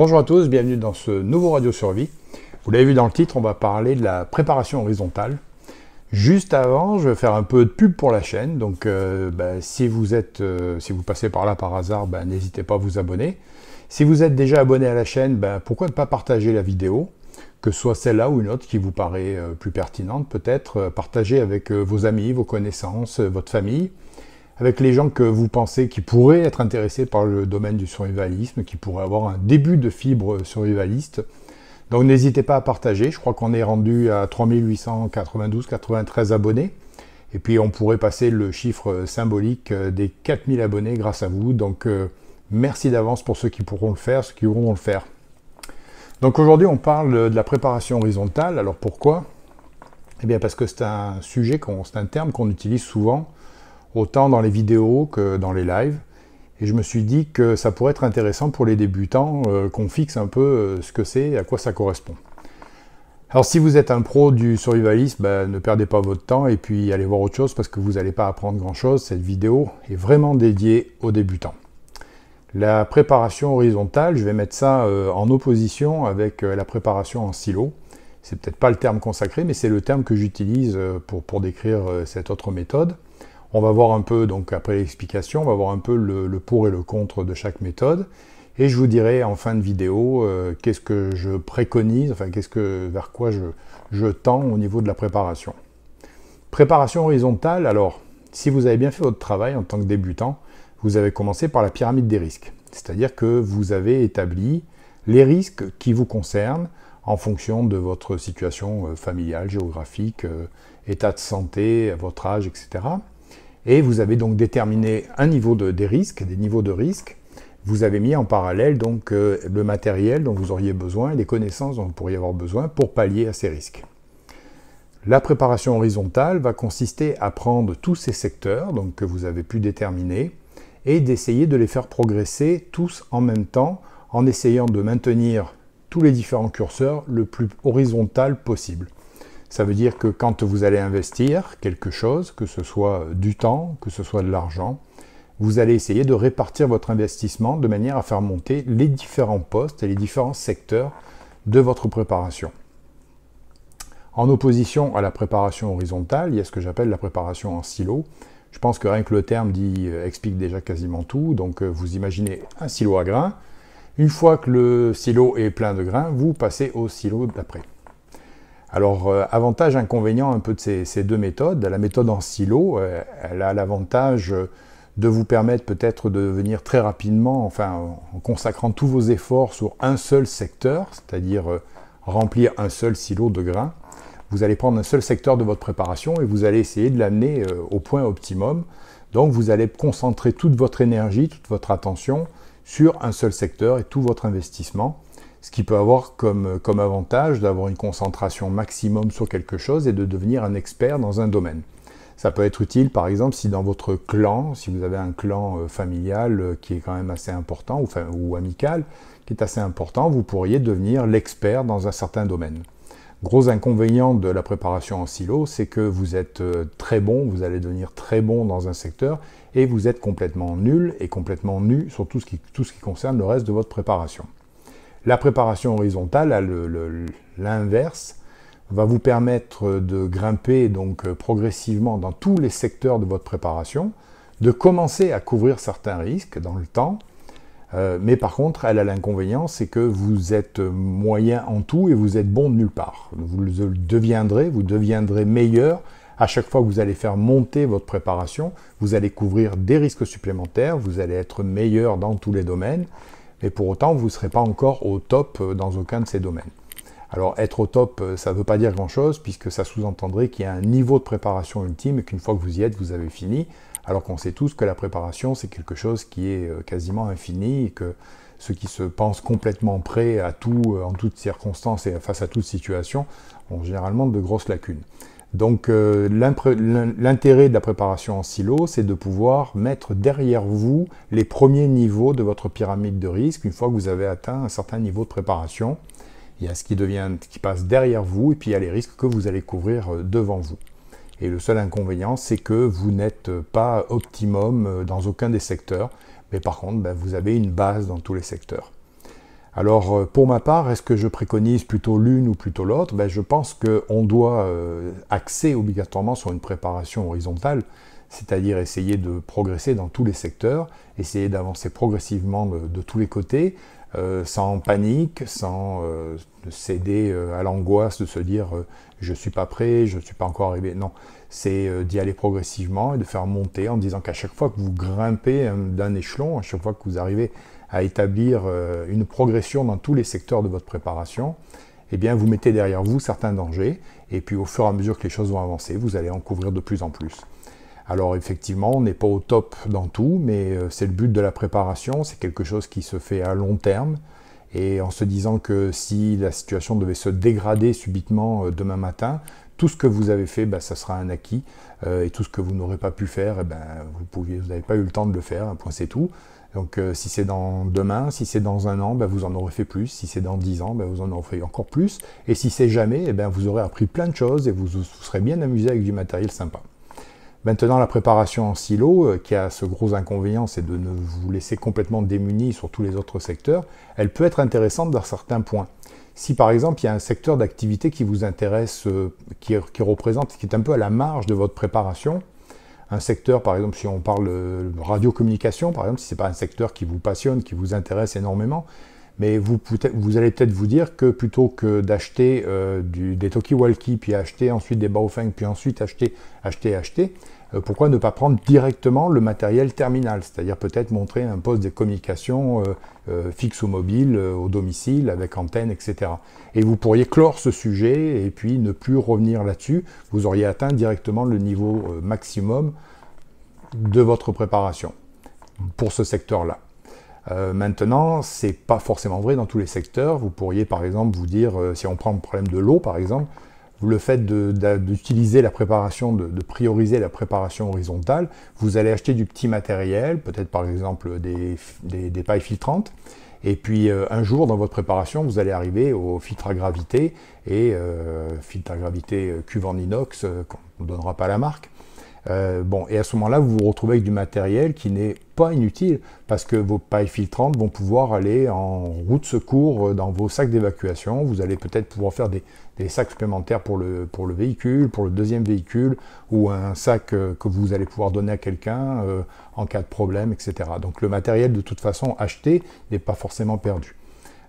Bonjour à tous, bienvenue dans ce nouveau Radio Survie. Vous l'avez vu dans le titre, on va parler de la préparation horizontale. Juste avant, je vais faire un peu de pub pour la chaîne, donc euh, bah, si vous êtes, euh, si vous passez par là par hasard, bah, n'hésitez pas à vous abonner. Si vous êtes déjà abonné à la chaîne, bah, pourquoi ne pas partager la vidéo, que ce soit celle-là ou une autre qui vous paraît euh, plus pertinente peut-être, partager avec vos amis, vos connaissances, votre famille avec les gens que vous pensez qui pourraient être intéressés par le domaine du survivalisme, qui pourraient avoir un début de fibre survivaliste. Donc n'hésitez pas à partager, je crois qu'on est rendu à 3892-93 abonnés. Et puis on pourrait passer le chiffre symbolique euh, des 4000 abonnés grâce à vous. Donc euh, merci d'avance pour ceux qui pourront le faire, ceux qui auront le faire. Donc aujourd'hui on parle de la préparation horizontale. Alors pourquoi Eh bien parce que c'est un sujet, c'est un terme qu'on utilise souvent autant dans les vidéos que dans les lives. Et je me suis dit que ça pourrait être intéressant pour les débutants euh, qu'on fixe un peu euh, ce que c'est, à quoi ça correspond. Alors si vous êtes un pro du survivalisme, ben, ne perdez pas votre temps et puis allez voir autre chose parce que vous n'allez pas apprendre grand-chose. Cette vidéo est vraiment dédiée aux débutants. La préparation horizontale, je vais mettre ça euh, en opposition avec la préparation en silo. C'est peut-être pas le terme consacré, mais c'est le terme que j'utilise pour, pour décrire cette autre méthode. On va voir un peu, donc après l'explication, on va voir un peu le, pour et le contre de chaque méthode. Et je vous dirai en fin de vidéo euh, qu'est-ce que je préconise, enfin qu'est-ce que vers quoi je, je tends au niveau de la préparation. Préparation horizontale, alors si vous avez bien fait votre travail en tant que débutant, vous avez commencé par la pyramide des risques. C'est-à-dire que vous avez établi les risques qui vous concernent en fonction de votre situation euh, familiale, géographique, euh, état de santé, votre âge, etc. Et vous avez donc déterminé un niveau des risques, des niveaux de risques. Vous avez mis en parallèle donc euh, le matériel dont vous auriez besoin et les connaissances dont vous pourriez avoir besoin pour pallier à ces risques. La préparation horizontale va consister à prendre tous ces secteurs donc, que vous avez pu déterminer et d'essayer de les faire progresser tous en même temps en essayant de maintenir tous les différents curseurs le plus horizontal possible. Ça veut dire que quand vous allez investir quelque chose, que ce soit du temps, que ce soit de l'argent, vous allez essayer de répartir votre investissement de manière à faire monter les différents postes et les différents secteurs de votre préparation. En opposition à la préparation horizontale, il y a ce que j'appelle la préparation en silo. Je pense que rien que le terme dit, euh, explique déjà quasiment tout. Donc euh, vous imaginez un silo à grains. Une fois que le silo est plein de grains, vous passez au silo d'après. Alors, euh, avantage, inconvénient un peu de ces, deux méthodes. La méthode en silo, euh, elle a l'avantage de vous permettre peut-être de venir très rapidement, enfin, en consacrant tous vos efforts sur un seul secteur, c'est-à-dire euh, remplir un seul silo de grains. Vous allez prendre un seul secteur de votre préparation et vous allez essayer de l'amener au point optimum. Donc, vous allez concentrer toute votre énergie, toute votre attention sur un seul secteur et tout votre investissement ce qui peut avoir euh, comme, avantage d'avoir une concentration maximum sur quelque chose et de devenir un expert dans un domaine. Ça peut être utile par exemple si dans votre clan, si vous avez un clan euh, familial euh, qui est quand même assez important ou, amical, qui est assez important, vous pourriez devenir l'expert dans un certain domaine. Gros inconvénient de la préparation en silo, c'est que vous êtes très bon, vous allez devenir très bon dans un secteur et vous êtes complètement nul et complètement nu sur tout ce qui concerne le reste de votre préparation. La préparation horizontale, l'inverse, va vous permettre de grimper donc euh, progressivement dans tous les secteurs de votre préparation, de commencer à couvrir certains risques dans le temps, euh, mais par contre, elle a l'inconvénient, c'est que vous êtes moyen en tout et vous êtes bon de nulle part. Vous le deviendrez, vous deviendrez meilleur. À chaque fois que vous allez faire monter votre préparation, vous allez couvrir des risques supplémentaires, vous allez être meilleur dans tous les domaines et pour autant, vous ne serez pas encore au top euh, dans aucun de ces domaines. Alors être au top, euh, ça ne veut pas dire grand-chose, puisque ça sous-entendrait qu'il y a un niveau de préparation ultime et qu'une fois que vous y êtes, vous avez fini, alors qu'on sait tous que la préparation, c'est quelque chose qui est euh, quasiment infini et que ceux qui se pensent complètement prêts à tout, en toutes circonstances et face à toute situation, ont généralement de grosses lacunes. Donc euh, l'intérêt de la préparation en silo, c'est de pouvoir mettre derrière vous les premiers niveaux de votre pyramide de risque une fois que vous avez atteint un certain niveau de préparation. Il y a ce qui, devient, qui passe derrière vous et puis il y a les risques que vous allez couvrir euh, devant vous. Et le seul inconvénient, c'est que vous n'êtes pas optimum euh, dans aucun des secteurs, mais par contre, ben, vous avez une base dans tous les secteurs. Alors, euh, pour ma part, est-ce que je préconise plutôt l'une ou plutôt l'autre ben, Je pense qu'on doit euh, axer obligatoirement sur une préparation horizontale, c'est-à-dire essayer de progresser dans tous les secteurs, essayer d'avancer progressivement de, tous les côtés, euh, sans panique, sans céder à l'angoisse de se dire je ne suis pas prêt, je ne suis pas encore arrivé. Non, c'est d'y aller progressivement et de faire monter en disant qu'à chaque fois que vous grimpez d'un échelon, à chaque fois que vous arrivez à établir euh, une progression dans tous les secteurs de votre préparation, eh bien, vous mettez derrière vous certains dangers, et puis au fur et à mesure que les choses vont avancer, vous allez en couvrir de plus en plus. Alors effectivement, on n'est pas au top dans tout, mais euh, c'est le but de la préparation, c'est quelque chose qui se fait à long terme, et en se disant que si la situation devait se dégrader subitement euh, demain matin, tout ce que vous avez fait, ben, ça sera un acquis, et tout ce que vous n'aurez pas pu faire, eh ben, vous n'avez pas eu le temps de le faire, un point c'est tout. Donc euh, si c'est dans demain, si c'est dans un an, ben, vous en aurez fait plus. Si c'est dans dix ans, ben, vous en aurez fait encore plus. Et si c'est jamais, eh ben, vous aurez appris plein de choses et vous serez bien amusé avec du matériel sympa. Maintenant, la préparation en silo, euh, qui a ce gros inconvénient, c'est de ne vous laisser complètement démunis sur tous les autres secteurs, elle peut être intéressante dans certains points. Si par exemple, il y a un secteur d'activité qui vous intéresse, euh, qui représente, qui est un peu à la marge de votre préparation, un secteur, par exemple, si on parle radiocommunication, par exemple, si ce n'est pas un secteur qui vous passionne, qui vous intéresse énormément, mais vous, allez peut-être vous dire que plutôt que d'acheter euh, des des Tokiwalki, puis acheter ensuite des Baofeng, puis ensuite acheter, acheter, acheter, euh, pourquoi ne pas prendre directement le matériel terminal, c'est-à-dire peut-être montrer un poste de communication euh, fixe ou mobile au domicile avec antenne, etc. Et vous pourriez clore ce sujet et puis ne plus revenir là-dessus, vous auriez atteint directement le niveau maximum de votre préparation pour ce secteur-là. Euh, maintenant, maintenant, n'est pas forcément vrai dans tous les secteurs. Vous pourriez par exemple vous dire, euh, si on prend le problème de l'eau par exemple, le fait d'utiliser la préparation, de, prioriser la préparation horizontale, vous allez acheter du petit matériel, peut-être par exemple des, pailles filtrantes, et puis euh, un jour dans votre préparation, vous allez arriver au filtre à gravité, et filtre à gravité cuve en inox, qu'on ne donnera pas la marque, euh, bon, et à ce moment-là, vous vous retrouvez avec du matériel qui n'est pas inutile parce que vos pailles filtrantes vont pouvoir aller en route secours euh, dans vos sacs d'évacuation. Vous allez peut-être pouvoir faire des, sacs supplémentaires pour le, pour le véhicule, pour le deuxième véhicule ou un sac euh, que vous allez pouvoir donner à quelqu'un en cas de problème, etc. Donc le matériel, de toute façon, acheté n'est pas forcément perdu.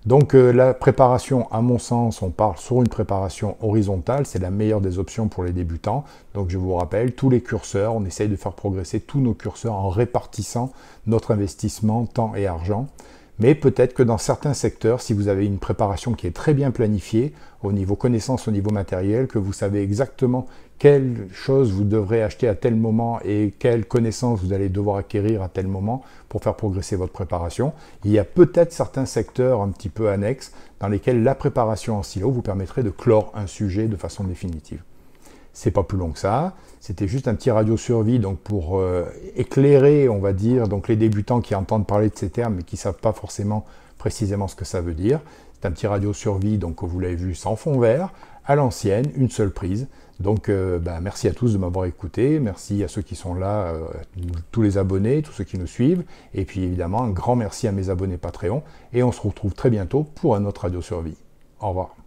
Donc euh, la préparation, à mon sens, on parle sur une préparation horizontale, c'est la meilleure des options pour les débutants. Donc je vous rappelle, tous les curseurs, on essaye de faire progresser tous nos curseurs en répartissant notre investissement, temps et argent. Mais peut-être que dans certains secteurs, si vous avez une préparation qui est très bien planifiée, au niveau connaissance, au niveau matériel, que vous savez exactement quelle chose vous devrez acheter à tel moment et quelle connaissance vous allez devoir acquérir à tel moment pour faire progresser votre préparation, il y a peut-être certains secteurs un petit peu annexes dans lesquels la préparation en silo vous permettrait de clore un sujet de façon définitive c'est pas plus long que ça. C'était juste un petit radio survie donc pour euh, éclairer, on va dire, donc les débutants qui entendent parler de ces termes mais qui ne savent pas forcément précisément ce que ça veut dire. C'est un petit radio survie, donc vous l'avez vu, sans fond vert, à l'ancienne, une seule prise. Donc euh, bah, merci à tous de m'avoir écouté, merci à ceux qui sont là, euh, tous les abonnés, tous ceux qui nous suivent, et puis évidemment un grand merci à mes abonnés Patreon, et on se retrouve très bientôt pour un autre radio survie. Au revoir.